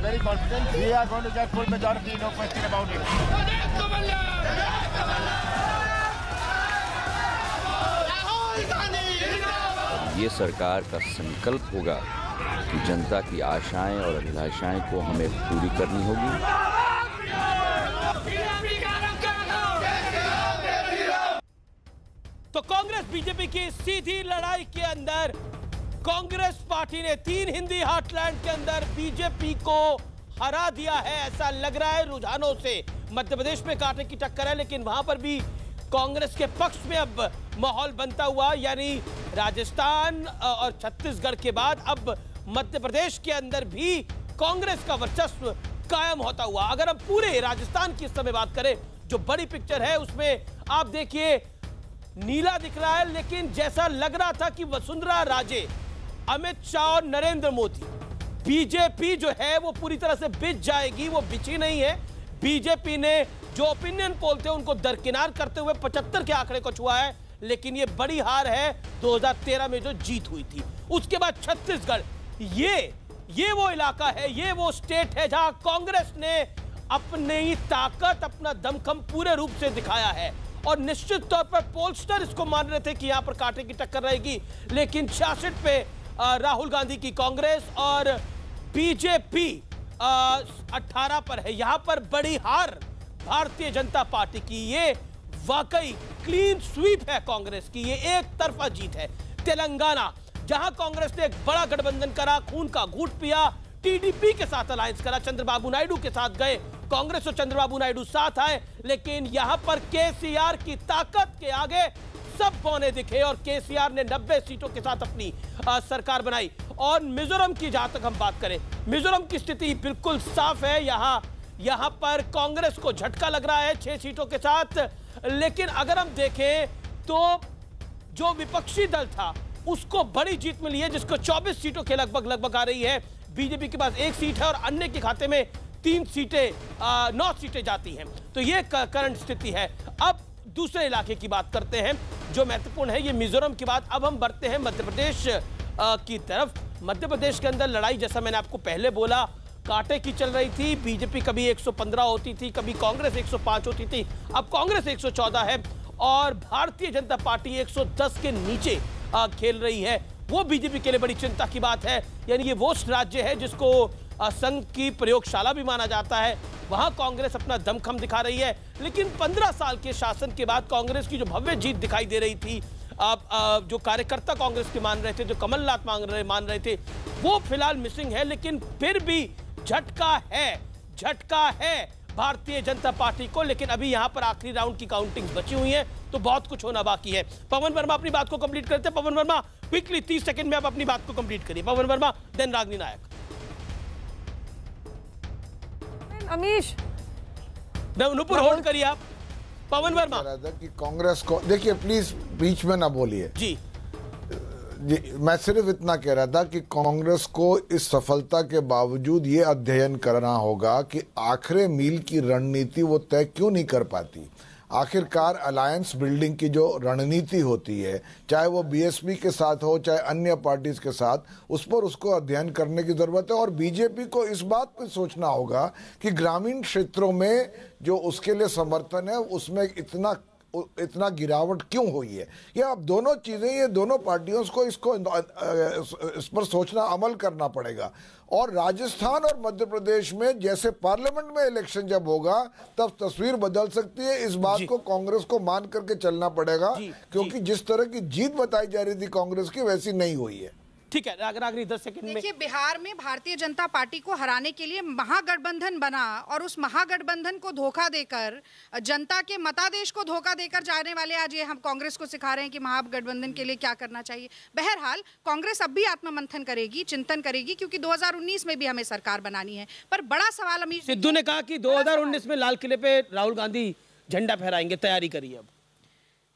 very confident. We are going to get full majority, no question about it. ये सरकार का संकल्प होगा कि जनता की आशाएं और अभिलाषाएं को हमें पूरी करनी होगी कांग्रेस बीजेपी की सीधी लड़ाई के अंदर कांग्रेस पार्टी ने तीन हिंदी हार्टलैंड के अंदर बीजेपी को हरा दिया है ऐसा लग रहा है रुझानों से मध्य प्रदेश में कांटे की टक्कर है लेकिन वहां पर भी कांग्रेस के पक्ष में अब माहौल बनता हुआ यानी राजस्थान और छत्तीसगढ़ के बाद अब मध्य प्रदेश के अंदर भी कांग्रेस का वर्चस्व कायम होता हुआ अगर हम पूरे राजस्थान की इस समय बात करें जो बड़ी पिक्चर है उसमें आप देखिए नीला दिख रहा है लेकिन जैसा लग रहा था कि वसुंधरा राजे अमित शाह और नरेंद्र मोदी बीजेपी जो है वो पूरी तरह से बिछ जाएगी वो बिछी नहीं है बीजेपी ने जो ओपिनियन पोल थे उनको दरकिनार करते हुए पचहत्तर के आंकड़े को छुआ है लेकिन ये बड़ी हार है 2013 में जो जीत हुई थी उसके बाद छत्तीसगढ़ ये ये वो इलाका है ये वो स्टेट है जहां कांग्रेस ने अपनी ताकत अपना दमखम पूरे रूप से दिखाया है और निश्चित तौर पर पोलस्टर इसको मान रहे थे कि यहाँ पर कांटे की टक्कर रहेगी लेकिन छियासठ पे राहुल गांधी की कांग्रेस और बीजेपी अट्ठारह पर है यहाँ पर बड़ी हार भारतीय जनता पार्टी की ये वाकई क्लीन स्वीप है कांग्रेस की ये एक तरफा जीत है तेलंगाना जहां कांग्रेस ने एक बड़ा गठबंधन करा खून का घूट पिया टीडीपी के साथ अलायंस करा चंद्रबाबू नायडू के साथ गए कांग्रेस और चंद्रबाबू नायडू साथ आए लेकिन यहां पर केसीआर की ताकत के आगे सब पौने दिखे और केसीआर ने 90 सीटों के साथ अपनी आ, सरकार बनाई और मिजोरम की जहां तक हम बात करें मिजोरम की स्थिति बिल्कुल साफ है यहां यहां पर कांग्रेस को झटका लग रहा है छह सीटों के साथ लेकिन अगर हम देखें तो जो विपक्षी दल था उसको बड़ी जीत मिली है जिसको 24 सीटों के लगभग लगभग आ रही है बीजेपी के पास एक सीट है और अन्य के खाते में तीन सीटें नौ सीटें जाती हैं तो ये करंट स्थिति है अब दूसरे इलाके की बात करते हैं जो महत्वपूर्ण है ये मिजोरम की बात अब हम बढ़ते हैं मध्य प्रदेश की तरफ मध्य प्रदेश के अंदर लड़ाई जैसा मैंने आपको पहले बोला कांटे की चल रही थी बीजेपी कभी 115 होती थी कभी कांग्रेस 105 होती थी अब कांग्रेस 114 है और भारतीय जनता पार्टी 110 के नीचे खेल रही है वो बीजेपी के लिए बड़ी चिंता की बात है यानी ये वो राज्य है जिसको संघ की प्रयोगशाला भी माना जाता है वहां कांग्रेस अपना दमखम दिखा रही है लेकिन पंद्रह साल के शासन के बाद कांग्रेस की जो भव्य जीत दिखाई दे रही थी आप जो कार्यकर्ता कांग्रेस के मान रहे थे जो कमलनाथ मांग रहे मान रहे थे वो फिलहाल मिसिंग है लेकिन फिर भी झटका है झटका है भारतीय जनता पार्टी को लेकिन अभी यहाँ पर आखिरी राउंड की काउंटिंग बची हुई है तो बहुत कुछ होना बाकी है पवन वर्मा अपनी बात को कंप्लीट करते पवन वर्मा क्विकली तीस सेकंड में आप अपनी बात को कंप्लीट करिए पवन वर्मा देन रागनी नायक अमीश नुपुर होल्ड करिए आप पवन वर्मा कांग्रेस को देखिए प्लीज बीच में ना बोलिए जी मैं सिर्फ इतना कह रहा था कि कांग्रेस को इस सफलता के बावजूद ये अध्ययन करना होगा कि आखिरे मील की रणनीति वो तय क्यों नहीं कर पाती आखिरकार अलायंस बिल्डिंग की जो रणनीति होती है चाहे वो बीएसपी के साथ हो चाहे अन्य पार्टीज के साथ उस पर उसको अध्ययन करने की ज़रूरत है और बीजेपी को इस बात पर सोचना होगा कि ग्रामीण क्षेत्रों में जो उसके लिए समर्थन है उसमें इतना इतना गिरावट क्यों हुई है ये अब दोनों चीज़ें ये दोनों पार्टियों को इसको इस पर सोचना अमल करना पड़ेगा और राजस्थान और मध्य प्रदेश में जैसे पार्लियामेंट में इलेक्शन जब होगा तब तस्वीर बदल सकती है इस बात को कांग्रेस को मान करके चलना पड़ेगा जी, क्योंकि जी, जिस तरह की जीत बताई जा रही थी कांग्रेस की वैसी नहीं हुई है ठीक है अगर रागरी दस सेकंड में बिहार में भारतीय जनता पार्टी को हराने के लिए महागठबंधन बना और उस महागठबंधन को धोखा देकर जनता के मतादेश को धोखा देकर जाने वाले आज ये हम कांग्रेस को सिखा रहे हैं कि महागठबंधन के लिए क्या करना चाहिए बहरहाल कांग्रेस अब भी आत्ममंथन करेगी चिंतन करेगी क्योंकि दो में भी हमें सरकार बनानी है पर बड़ा सवाल अमीर सिद्धू ने कहा कि दो में लाल किले पे राहुल गांधी झंडा फहराएंगे तैयारी करिए अब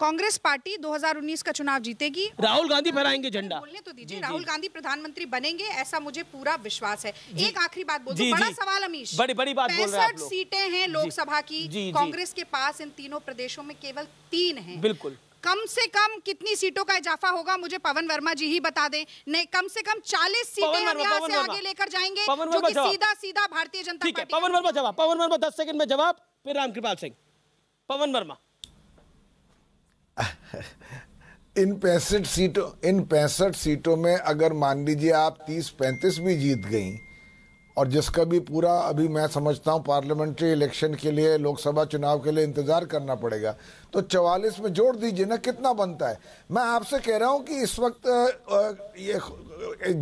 कांग्रेस पार्टी 2019 का चुनाव जीतेगी राहुल गांधी फहराएंगे झंडा बोलने तो दीजिए राहुल गांधी प्रधानमंत्री बनेंगे ऐसा मुझे पूरा विश्वास है एक आखिरी बात बोल बड़ा सवाल अमीश बड़ी बड़ी बात पैंसठ सीटें हैं लोकसभा की कांग्रेस के पास इन तीनों प्रदेशों में केवल तीन है बिल्कुल कम से कम कितनी सीटों का इजाफा होगा मुझे पवन वर्मा जी ही बता दें नहीं कम से कम 40 सीटें हम यहाँ से आगे लेकर जाएंगे जो कि सीधा सीधा भारतीय जनता पार्टी पवन वर्मा जवाब पवन वर्मा 10 सेकंड में जवाब फिर रामकृपाल सिंह पवन वर्मा इन पैंसठ सीटों इन पैंसठ सीटों में अगर मान लीजिए आप तीस पैंतीस भी जीत गई और जिसका भी पूरा अभी मैं समझता हूँ पार्लियामेंट्री इलेक्शन के लिए लोकसभा चुनाव के लिए इंतज़ार करना पड़ेगा तो चवालीस में जोड़ दीजिए ना कितना बनता है मैं आपसे कह रहा हूँ कि इस वक्त ये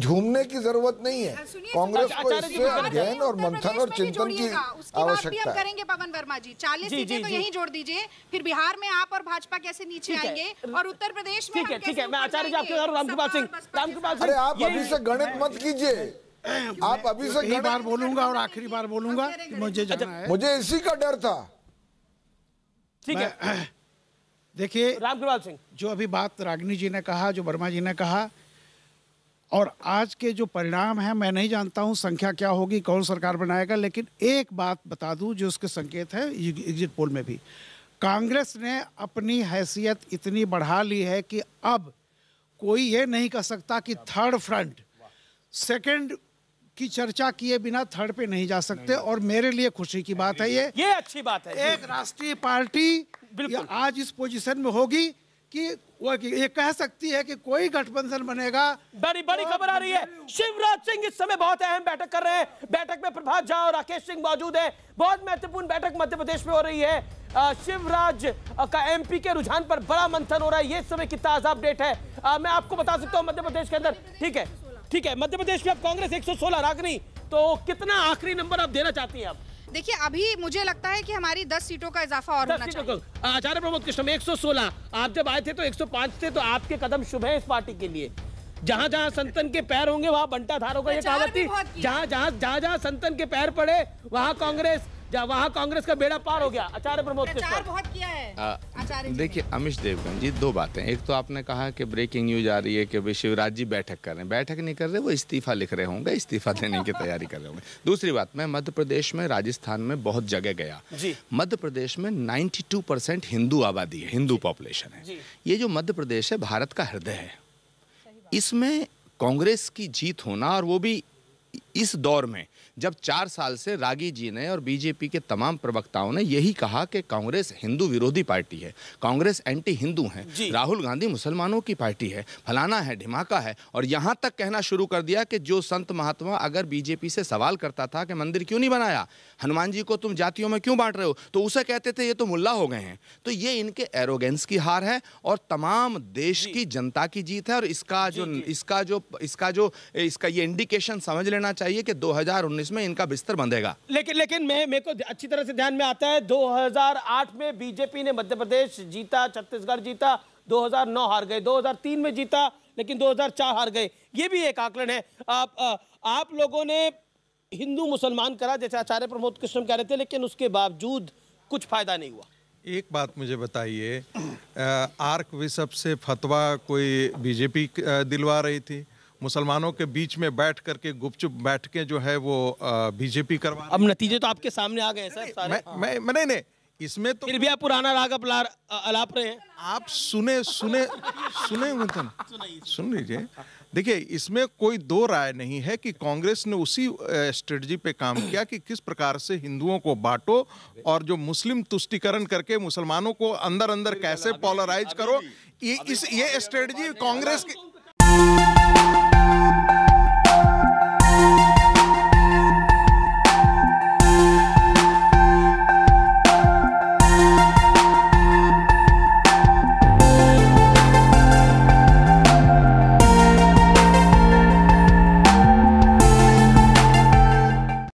झूमने की जरूरत नहीं है हाँ, कांग्रेस को इससे अध्ययन और मंथन और चिंतन की आवश्यकता करेंगे पवन वर्मा जी चालीस सीटें तो यही जोड़ दीजिए फिर बिहार में आप और भाजपा कैसे नीचे आएंगे और उत्तर प्रदेश में ठीक है ठीक है मैं आचार्य जी आपके रामकृपाल सिंह रामकृपाल सिंह अरे आप अभी से गणित मत कीजिए आप अभी से आखिरी बार बोलूंगा और आखिरी बार बोलूंगा मुझे जाना अच्छा, है मुझे इसी का डर था ठीक है देखिए रामकृपाल सिंह जो अभी बात रागिनी जी ने कहा जो वर्मा जी ने कहा और आज के जो परिणाम है मैं नहीं जानता हूं संख्या क्या होगी कौन सरकार बनाएगा लेकिन एक बात बता दूं जो उसके संकेत है एग्जिट पोल में भी कांग्रेस ने अपनी हैसियत इतनी बढ़ा ली है कि अब कोई ये नहीं कह सकता कि थर्ड फ्रंट सेकंड की चर्चा किए बिना थर्ड पे नहीं जा सकते नहीं। और मेरे लिए खुशी की बात है ये ये अच्छी बात है एक राष्ट्रीय पार्टी आज इस पोजीशन में होगी कि वो ये कह सकती है कि कोई गठबंधन बनेगा बड़ी बड़ी खबर आ रही है शिवराज सिंह इस समय बहुत अहम बैठक कर रहे हैं बैठक में प्रभात झा और राकेश सिंह मौजूद है बहुत महत्वपूर्ण बैठक मध्य प्रदेश में हो रही है शिवराज का एमपी के रुझान पर बड़ा मंथन हो रहा है ये समय कितना ताजा अपडेट है मैं आपको बता सकता हूँ मध्य प्रदेश के अंदर ठीक है ठीक है मध्य प्रदेश में अब कांग्रेस 116 राग नहीं तो कितना आखिरी नंबर आप देना चाहती हैं आप देखिए अभी मुझे लगता है कि हमारी 10 सीटों का इजाफा और होना चाहिए आचार्य प्रमोद कृष्ण सौ सोलह आप जब आए थे तो 105 थे तो आपके कदम शुभ है इस पार्टी के लिए जहाँ जहाँ संतन के पैर होंगे वहाँ बंटा धारों का ये कहावत थी जहाँ जहाँ जहाँ जहाँ संतन के पैर पड़े वहाँ कांग्रेस जा वहाँ कांग्रेस का बेड़ा पार हो गया आचार्य प्रमोद प्रचार बहुत किया है हाँ, देखिए अमित देवगन जी दो बातें एक तो आपने कहा कि ब्रेकिंग न्यूज आ रही है कि शिवराज जी बैठक कर रहे हैं बैठक नहीं कर रहे वो इस्तीफा लिख रहे होंगे इस्तीफा देने की तैयारी कर रहे होंगे दूसरी बात मैं मध्य प्रदेश में राजस्थान में बहुत जगह गया मध्य प्रदेश में नाइन्टी हिंदू आबादी है हिंदू पॉपुलेशन है ये जो मध्य प्रदेश है भारत का हृदय है इसमें कांग्रेस की जीत होना और वो भी इस दौर में जब चार साल से रागी जी ने और बीजेपी के तमाम प्रवक्ताओं ने यही कहा कि कांग्रेस हिंदू विरोधी पार्टी है कांग्रेस एंटी हिंदू है राहुल गांधी मुसलमानों की पार्टी है फलाना है ढिमाका है और यहां तक कहना शुरू कर दिया कि जो संत महात्मा अगर बीजेपी से सवाल करता था कि मंदिर क्यों नहीं बनाया हनुमान जी को तुम जातियों में क्यों बांट रहे हो तो उसे कहते थे ये तो मुला हो गए हैं तो ये इनके एरोगेंस की हार है और तमाम देश की जनता की जीत है और इसका जो इसका जो इसका जो इसका ये इंडिकेशन समझ लेना चाहिए कि 2019 में इनका बिस्तर बंधेगा लेकिन लेकिन मैं मेरे को अच्छी तरह से ध्यान में आता है 2008 में बीजेपी ने मध्य प्रदेश जीता छत्तीसगढ़ जीता 2009 हार गए 2003 में जीता लेकिन 2004 हार गए ये भी एक आकलन है आप आ, आप लोगों ने हिंदू मुसलमान करा जैसे आचार्य प्रमोद कृष्ण कह रहे थे लेकिन उसके बावजूद कुछ फायदा नहीं हुआ एक बात मुझे बताइए आर्क विशप से फतवा कोई बीजेपी दिलवा रही थी मुसलमानों के बीच में बैठ करके गुपचुप बैठ के जो है वो बीजेपी करवा अब नतीजे तो आपके सामने आ गए सर हाँ। मैं, मैं, नहीं इसमें तो फिर भी आप पुराना राग अपला अलाप रहे हैं आप सुने सुने सुने मतलब सुन लीजिए देखिए इसमें कोई दो राय नहीं है कि कांग्रेस ने उसी स्ट्रेटजी पे काम किया कि किस प्रकार से हिंदुओं को बांटो और जो मुस्लिम तुष्टिकरण करके मुसलमानों को अंदर अंदर कैसे पोलराइज करो ये इस ये स्ट्रेटजी कांग्रेस की